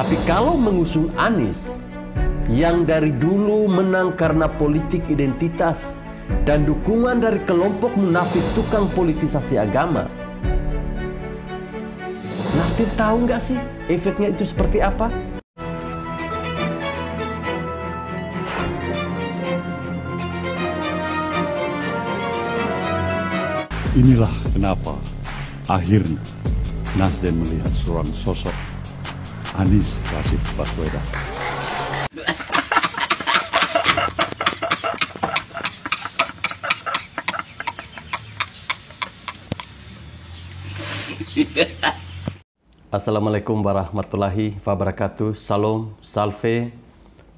Tapi kalau mengusung Anies yang dari dulu menang karena politik identitas dan dukungan dari kelompok munafik tukang politisasi agama, Nasdem tahu nggak sih efeknya itu seperti apa? Inilah kenapa akhirnya Nasdem melihat seorang sosok Anies Rashid Baswedan. Assalamualaikum warahmatullahi wabarakatuh. Salam, salve,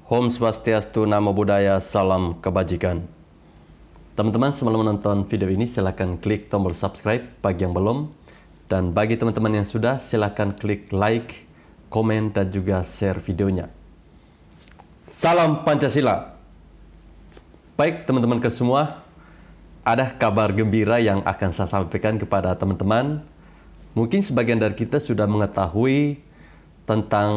Om Swastiastu, Namo Buddhaya, Salam Kebajikan. Teman-teman, sebelum menonton video ini, silahkan klik tombol subscribe bagi yang belum. Dan bagi teman-teman yang sudah, silahkan klik like, komen, dan juga share videonya. Salam Pancasila. Baik teman-teman ke semua, ada kabar gembira yang akan saya sampaikan kepada teman-teman. Mungkin sebagian dari kita sudah mengetahui tentang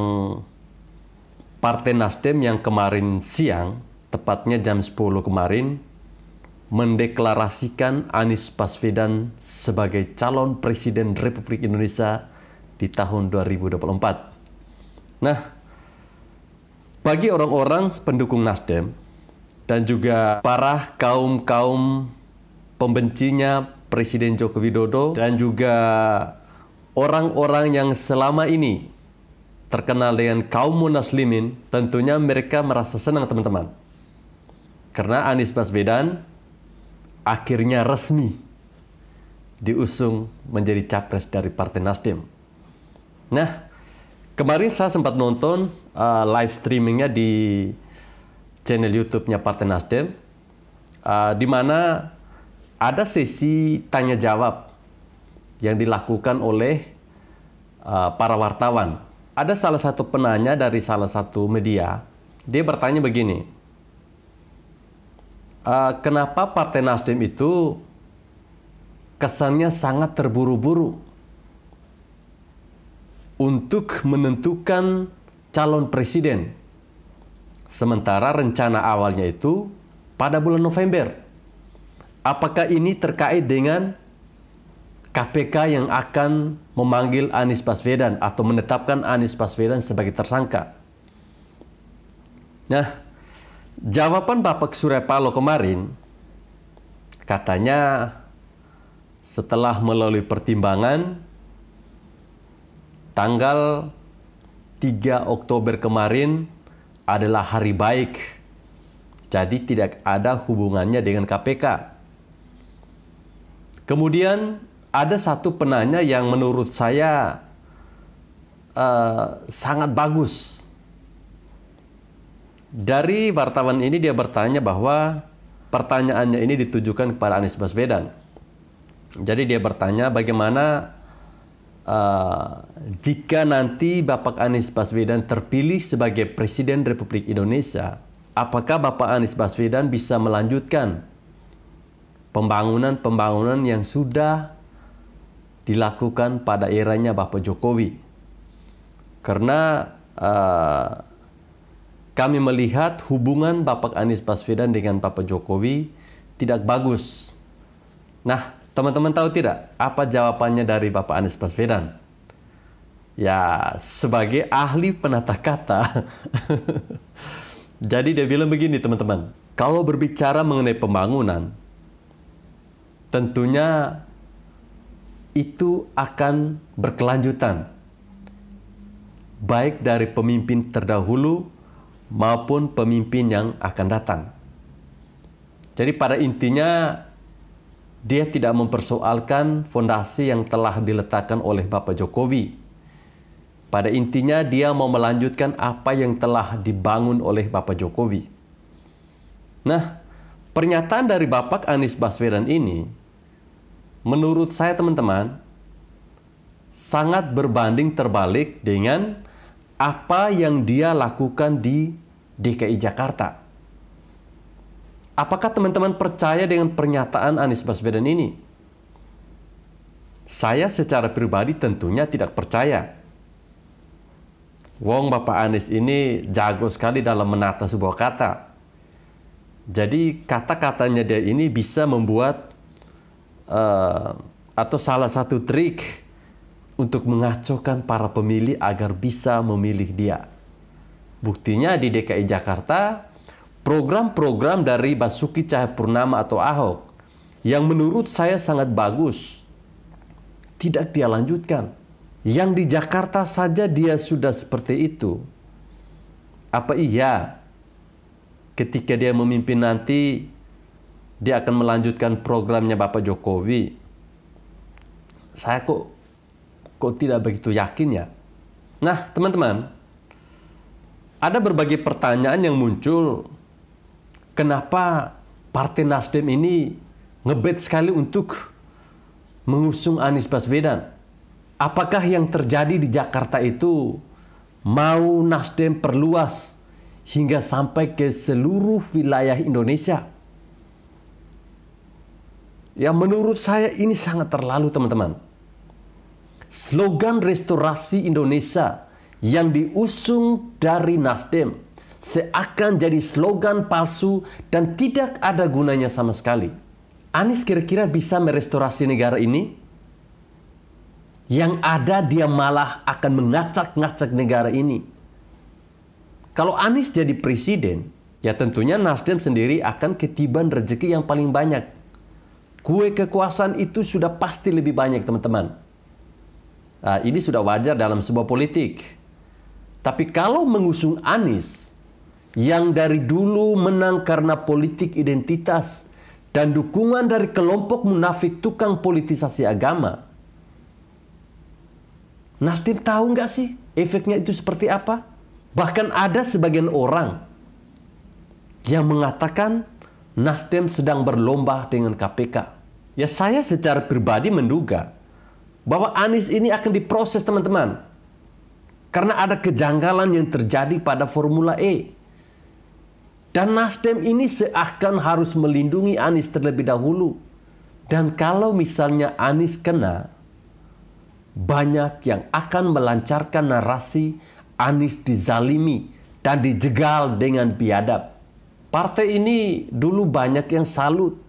Partai Nasdem yang kemarin siang, tepatnya jam 10 kemarin, mendeklarasikan Anies Baswedan sebagai calon presiden Republik Indonesia di tahun 2024. Nah, bagi orang-orang pendukung Nasdem dan juga para kaum-kaum pembencinya Presiden Joko Widodo dan juga orang-orang yang selama ini terkenal dengan kaum munaslimin, tentunya mereka merasa senang teman-teman. Karena Anies Baswedan akhirnya resmi diusung menjadi capres dari Partai Nasdem. Nah, Kemarin saya sempat nonton uh, live streamingnya di channel YouTube-nya Partai Nasdem, uh, di mana ada sesi tanya jawab yang dilakukan oleh uh, para wartawan. Ada salah satu penanya dari salah satu media, dia bertanya begini, uh, kenapa Partai Nasdem itu kesannya sangat terburu-buru? untuk menentukan calon presiden. Sementara rencana awalnya itu pada bulan November. Apakah ini terkait dengan KPK yang akan memanggil Anies Baswedan atau menetapkan Anies Baswedan sebagai tersangka? Nah, jawaban Bapak Surya Paloh kemarin katanya setelah melalui pertimbangan tanggal 3 Oktober kemarin adalah hari baik. Jadi tidak ada hubungannya dengan KPK. Kemudian ada satu penanya yang menurut saya uh, sangat bagus. Dari wartawan ini dia bertanya bahwa pertanyaannya ini ditujukan kepada Anies Baswedan. Jadi dia bertanya bagaimana Uh, jika nanti Bapak Anies Baswedan terpilih sebagai Presiden Republik Indonesia, apakah Bapak Anies Baswedan bisa melanjutkan pembangunan-pembangunan yang sudah dilakukan pada eranya Bapak Jokowi? Karena uh, kami melihat hubungan Bapak Anies Baswedan dengan Bapak Jokowi tidak bagus. Nah, Teman-teman tahu tidak apa jawabannya dari Bapak Anies Baswedan? Ya, sebagai ahli penata kata. Jadi dia bilang begini teman-teman, kalau berbicara mengenai pembangunan, tentunya itu akan berkelanjutan. Baik dari pemimpin terdahulu maupun pemimpin yang akan datang. Jadi pada intinya dia tidak mempersoalkan fondasi yang telah diletakkan oleh Bapak Jokowi. Pada intinya, dia mau melanjutkan apa yang telah dibangun oleh Bapak Jokowi. Nah, pernyataan dari Bapak Anies Baswedan ini, menurut saya, teman-teman, sangat berbanding terbalik dengan apa yang dia lakukan di DKI Jakarta. Apakah teman-teman percaya dengan pernyataan Anies Baswedan ini? Saya secara pribadi tentunya tidak percaya. Wong Bapak Anies ini jago sekali dalam menata sebuah kata. Jadi kata-katanya dia ini bisa membuat uh, atau salah satu trik untuk mengacaukan para pemilih agar bisa memilih dia. Buktinya di DKI Jakarta program-program dari Basuki Cahayapurnama atau Ahok yang menurut saya sangat bagus tidak dia lanjutkan. Yang di Jakarta saja dia sudah seperti itu. Apa iya ketika dia memimpin nanti dia akan melanjutkan programnya Bapak Jokowi? Saya kok kok tidak begitu yakin ya. Nah, teman-teman, ada berbagai pertanyaan yang muncul kenapa Partai Nasdem ini ngebet sekali untuk mengusung Anies Baswedan. Apakah yang terjadi di Jakarta itu mau Nasdem perluas hingga sampai ke seluruh wilayah Indonesia? Ya menurut saya ini sangat terlalu teman-teman. Slogan restorasi Indonesia yang diusung dari Nasdem seakan jadi slogan palsu dan tidak ada gunanya sama sekali. Anies kira-kira bisa merestorasi negara ini? Yang ada dia malah akan mengacak-ngacak negara ini. Kalau Anies jadi presiden, ya tentunya Nasdem sendiri akan ketiban rezeki yang paling banyak. Kue kekuasaan itu sudah pasti lebih banyak teman-teman. Nah, ini sudah wajar dalam sebuah politik. Tapi kalau mengusung Anies, yang dari dulu menang karena politik identitas dan dukungan dari kelompok munafik tukang politisasi agama. Nasdem tahu nggak sih efeknya itu seperti apa? Bahkan ada sebagian orang yang mengatakan Nasdem sedang berlomba dengan KPK. Ya saya secara pribadi menduga bahwa Anies ini akan diproses teman-teman. Karena ada kejanggalan yang terjadi pada Formula E. Dan Nasdem ini seakan harus melindungi Anies terlebih dahulu. Dan kalau misalnya Anies kena, banyak yang akan melancarkan narasi Anies dizalimi dan dijegal dengan biadab. Partai ini dulu banyak yang salut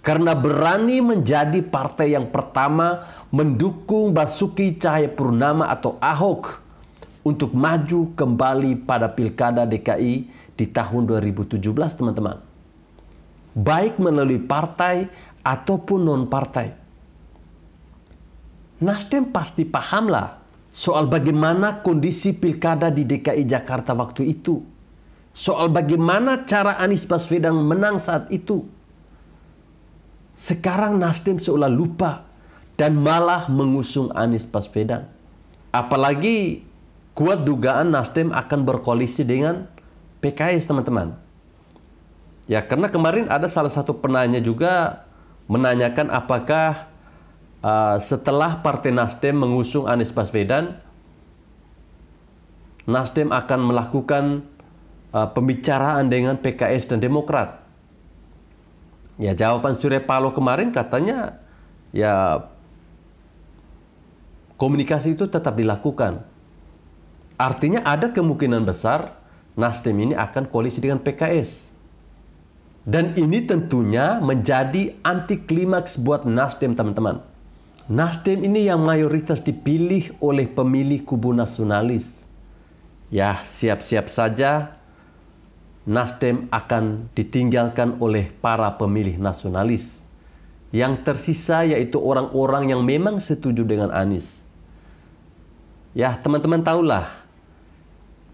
karena berani menjadi partai yang pertama mendukung Basuki Cahayapurnama atau Ahok untuk maju kembali pada Pilkada DKI di tahun 2017 teman-teman. Baik melalui partai ataupun non-partai. Nasdem pasti pahamlah soal bagaimana kondisi pilkada di DKI Jakarta waktu itu. Soal bagaimana cara Anies Baswedan menang saat itu. Sekarang Nasdem seolah lupa dan malah mengusung Anies Baswedan. Apalagi kuat dugaan Nasdem akan berkoalisi dengan PKS teman-teman. Ya karena kemarin ada salah satu penanya juga menanyakan apakah uh, setelah Partai Nasdem mengusung Anies Baswedan, Nasdem akan melakukan uh, pembicaraan dengan PKS dan Demokrat. Ya jawaban Surya Paloh kemarin katanya ya komunikasi itu tetap dilakukan. Artinya ada kemungkinan besar Nasdem ini akan koalisi dengan PKS. Dan ini tentunya menjadi anti klimaks buat Nasdem, teman-teman. Nasdem ini yang mayoritas dipilih oleh pemilih kubu nasionalis. Ya, siap-siap saja Nasdem akan ditinggalkan oleh para pemilih nasionalis. Yang tersisa yaitu orang-orang yang memang setuju dengan Anies. Ya, teman-teman tahulah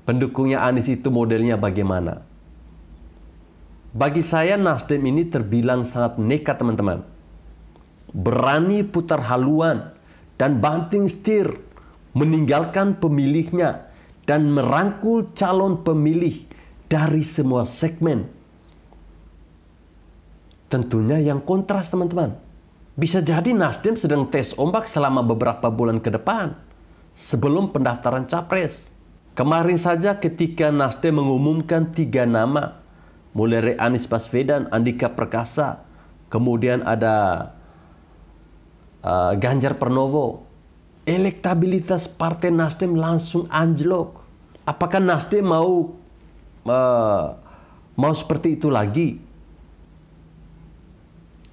pendukungnya Anies itu modelnya bagaimana. Bagi saya Nasdem ini terbilang sangat nekat teman-teman. Berani putar haluan dan banting setir, meninggalkan pemilihnya dan merangkul calon pemilih dari semua segmen. Tentunya yang kontras teman-teman. Bisa jadi Nasdem sedang tes ombak selama beberapa bulan ke depan sebelum pendaftaran capres. Kemarin saja ketika Nasdem mengumumkan tiga nama, mulai dari Anies Baswedan, Andika Perkasa, kemudian ada uh, Ganjar Pranowo, elektabilitas Partai Nasdem langsung anjlok. Apakah Nasdem mau uh, mau seperti itu lagi?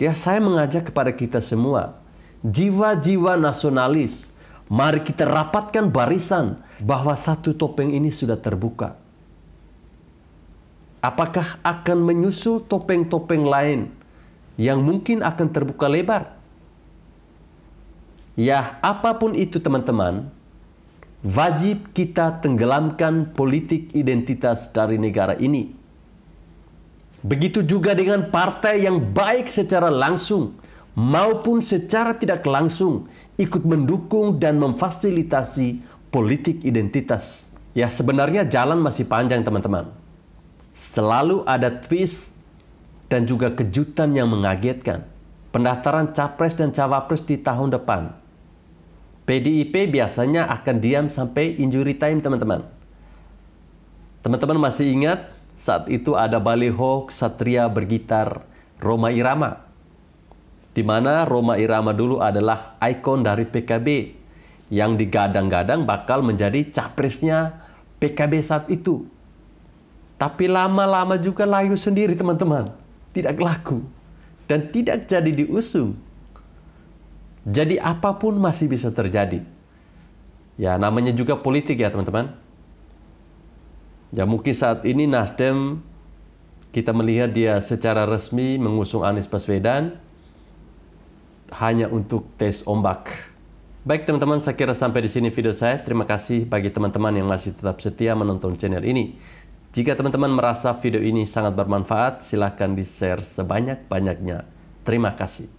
Ya, saya mengajak kepada kita semua, jiwa-jiwa nasionalis Mari kita rapatkan barisan bahwa satu topeng ini sudah terbuka. Apakah akan menyusul topeng-topeng lain yang mungkin akan terbuka lebar? Ya, apapun itu teman-teman, wajib kita tenggelamkan politik identitas dari negara ini. Begitu juga dengan partai yang baik secara langsung maupun secara tidak langsung ikut mendukung dan memfasilitasi politik identitas. Ya, sebenarnya jalan masih panjang, teman-teman. Selalu ada twist dan juga kejutan yang mengagetkan. Pendaftaran capres dan cawapres di tahun depan. PDIP biasanya akan diam sampai injury time, teman-teman. Teman-teman masih ingat saat itu ada baliho Satria bergitar Roma Irama di mana Roma Irama dulu adalah ikon dari PKB yang digadang-gadang bakal menjadi capresnya PKB saat itu. Tapi lama-lama juga layu sendiri teman-teman, tidak laku dan tidak jadi diusung. Jadi apapun masih bisa terjadi. Ya namanya juga politik ya teman-teman. Ya mungkin saat ini Nasdem kita melihat dia secara resmi mengusung Anies Baswedan, hanya untuk tes ombak. Baik teman-teman, saya kira sampai di sini video saya. Terima kasih bagi teman-teman yang masih tetap setia menonton channel ini. Jika teman-teman merasa video ini sangat bermanfaat, silahkan di-share sebanyak-banyaknya. Terima kasih.